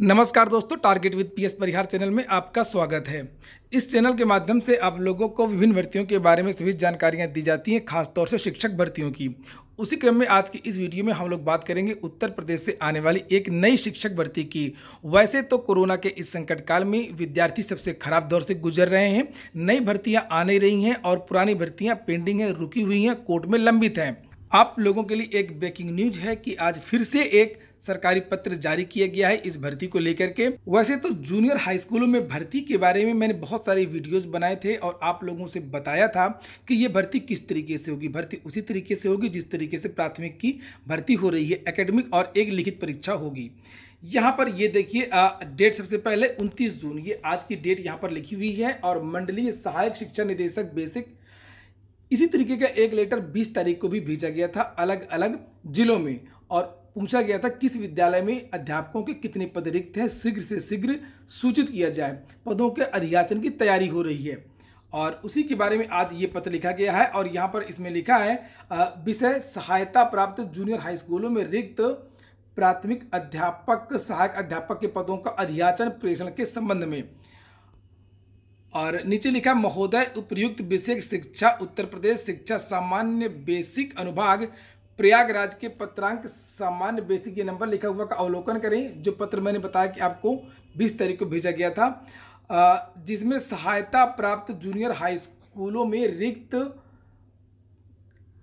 नमस्कार दोस्तों target with PS Parihar channel में आपका स्वागत है इस चैनल के माध्यम से आप लोगों को विभिन्न भर्तियों के बारे में सभी जानकारियां दी जाती हैं खासतौर से शिक्षक भर्तियों की उसी क्रम में आज की इस वीडियो में हम लोग बात करेंगे उत्तर प्रदेश से आने वाली एक नई शिक्षक भर्ती की वैसे तो कोरोना के इस संकट काल में विद्यार्थी सबसे खराब दौर से गुजर रहे हैं नई भर्तियां आने रही हैं और पुरानी भर्तियां पेंडिंग हैं रुकी हुई हैं कोर्ट में लंबित हैं आप लोगों के लिए एक ब्रेकिंग न्यूज है कि आज फिर से एक सरकारी पत्र जारी किया गया है इस भर्ती को लेकर के वैसे तो जूनियर हाई स्कूलों में भर्ती के बारे में मैंने बहुत सारे वीडियोस बनाए थे और आप लोगों से बताया था कि ये भर्ती किस तरीके से होगी भर्ती उसी तरीके से होगी जिस तरीके से प्राथमिक की भर्ती हो रही है एकेडमिक और एक लिखित परीक्षा होगी यहाँ पर ये देखिए डेट सबसे पहले 29 जून ये आज की डेट यहाँ पर लिखी हुई है और मंडलीय सहायक शिक्षा निदेशक बेसिक इसी तरीके का एक लेटर 20 तारीख को भी भेजा गया था अलग अलग जिलों में और पूछा गया था किस विद्यालय में अध्यापकों के कितने पद रिक्त हैं शीघ्र से शीघ्र सूचित किया जाए पदों के अधियाचन की तैयारी हो रही है और उसी के बारे में आज ये पत्र लिखा गया है और यहाँ पर इसमें लिखा है विषय सहायता प्राप्त जूनियर हाई स्कूलों में रिक्त प्राथमिक अध्यापक सहायक अध्यापक के पदों का अधियाचन प्रेषण के संबंध में और नीचे लिखा महोदय उपयुक्त विषय शिक्षा उत्तर प्रदेश शिक्षा सामान्य बेसिक अनुभाग प्रयागराज के पत्रांक सामान्य बेसिक ये नंबर लिखा हुआ का अवलोकन करें जो पत्र मैंने बताया कि आपको बीस तारीख को भेजा गया था जिसमें सहायता प्राप्त जूनियर हाई स्कूलों में रिक्त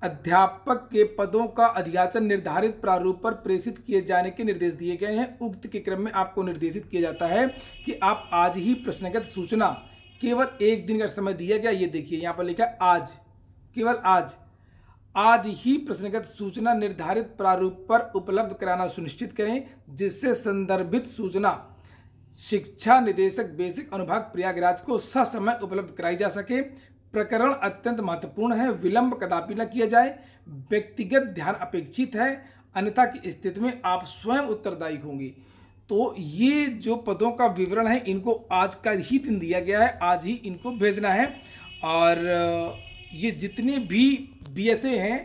अध्यापक के पदों का अध्याचन निर्धारित प्रारूप पर प्रेषित किए जाने के निर्देश दिए गए हैं उक्त के क्रम में आपको निर्देशित किया जाता है कि आप आज ही प्रश्नगत सूचना केवल एक दिन का समय दिया गया ये देखिए यहाँ पर लिखा आज केवल आज आज ही प्रश्नगत सूचना निर्धारित प्रारूप पर उपलब्ध कराना सुनिश्चित करें जिससे संदर्भित सूचना शिक्षा निदेशक बेसिक अनुभाग प्रयागराज को ससमय उपलब्ध कराई जा सके प्रकरण अत्यंत महत्वपूर्ण है विलंब कदापि न किया जाए व्यक्तिगत ध्यान अपेक्षित है अन्यथा की स्थिति में आप स्वयं उत्तरदायी होंगी तो ये जो पदों का विवरण है इनको आज का ही दिन दिया गया है आज ही इनको भेजना है और ये जितने भी बी हैं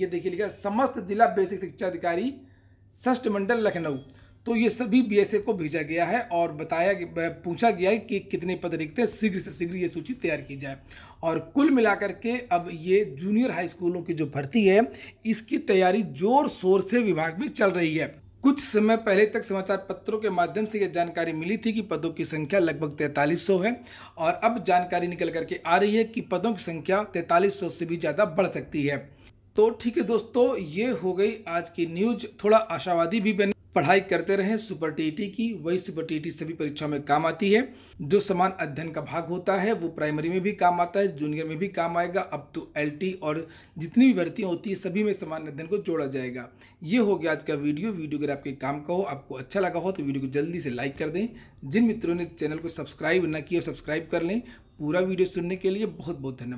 ये देखिए लिखा समस्त जिला बेसिक शिक्षा अधिकारी षष्ठ मंडल लखनऊ तो ये सभी बी को भेजा गया है और बताया पूछा गया है कि कितने पद रिक्त हैं शीघ्र से शीघ्र ये सूची तैयार की जाए और कुल मिलाकर के अब ये जूनियर हाई स्कूलों की जो भर्ती है इसकी तैयारी जोर शोर से विभाग में चल रही है कुछ समय पहले तक समाचार पत्रों के माध्यम से यह जानकारी मिली थी कि पदों की संख्या लगभग तैंतालीस है और अब जानकारी निकल करके आ रही है कि पदों की संख्या तैंतालीस से भी ज़्यादा बढ़ सकती है तो ठीक है दोस्तों ये हो गई आज की न्यूज थोड़ा आशावादी भी बने पढ़ाई करते रहें सुपर टी की वही सुपर टी सभी परीक्षाओं में काम आती है जो समान अध्ययन का भाग होता है वो प्राइमरी में भी काम आता है जूनियर में भी काम आएगा अब तो एल और जितनी भी भर्तियाँ होती है सभी में समान अध्ययन को जोड़ा जाएगा ये हो गया आज का वीडियो वीडियो अगर आपके काम का हो आपको अच्छा लगा हो तो वीडियो को जल्दी से लाइक कर दें जिन मित्रों ने चैनल को सब्सक्राइब न किया सब्सक्राइब कर लें पूरा वीडियो सुनने के लिए बहुत बहुत धन्यवाद